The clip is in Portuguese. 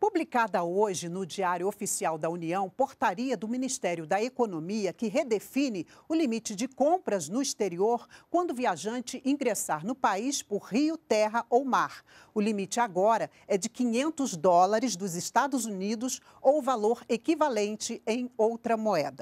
Publicada hoje no Diário Oficial da União, portaria do Ministério da Economia que redefine o limite de compras no exterior quando o viajante ingressar no país por rio, terra ou mar. O limite agora é de 500 dólares dos Estados Unidos ou valor equivalente em outra moeda.